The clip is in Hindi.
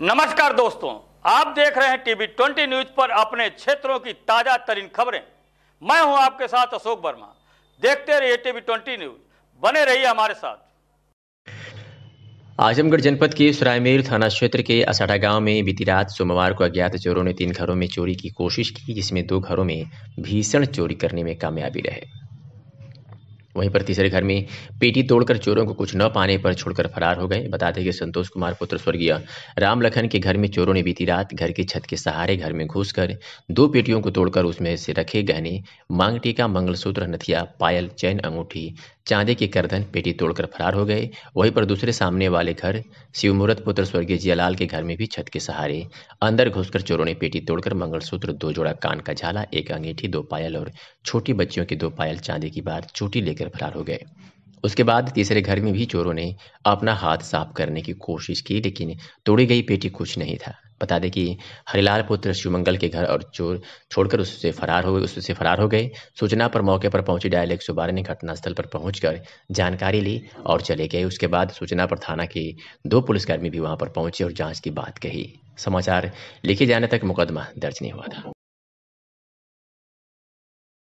नमस्कार दोस्तों आप देख रहे हैं टीवी ट्वेंटी न्यूज पर अपने क्षेत्रों की ताजा तरीन खबरें मैं हूं आपके साथ अशोक वर्मा देखते रहिए टीवी ट्वेंटी न्यूज बने रहिए हमारे साथ आजमगढ़ जनपद के सरायमेर थाना क्षेत्र के असाढ़ा गांव में बीती रात सोमवार को अज्ञात चोरों ने तीन घरों में चोरी की कोशिश की जिसमें दो घरों में भीषण चोरी करने में कामयाबी रहे वहीं पर तीसरे घर में पेटी तोड़कर चोरों को कुछ न पाने पर छोड़कर फरार हो गए बताते कि संतोष कुमार पुत्र स्वर्गीय राम लखन के घर में चोरों ने बीती रात घर की छत के सहारे घर में घुसकर दो पेटियों को तोड़कर उसमें से रखे गहने मांग टीका मंगलसूत्र नथिया पायल चैन अंगूठी चांदे की करदन पेटी तोड़कर फरार हो गए वहीं पर दूसरे सामने वाले घर शिवमूर्त पुत्र स्वर्गीय जियालाल के घर में भी छत के सहारे अंदर घुसकर चोरों ने पेटी तोड़कर मंगलसूत्र दो जोड़ा कान का झाला एक अंगीठी दो पायल और छोटी बच्चियों के दो पायल चांदी की बार चोटी लेकर फरार हो गए उसके बाद तीसरे घर में भी चोरों ने अपना हाथ साफ करने की कोशिश की लेकिन तोड़ी गई पेटी कुछ नहीं था बता दें कि हरिलाल पुत्र शिवमंगल के घर और चोर छोड़कर उससे फरार हो गए उससे फरार हो गए सूचना पर मौके पर पहुंची डायल एक ने घटनास्थल पर पहुंचकर जानकारी ली और चले गए उसके बाद सूचना पर थाना के दो पुलिसकर्मी भी वहां पर पहुंचे और जांच की बात कही समाचार लिखे जाने तक मुकदमा दर्ज नहीं हुआ था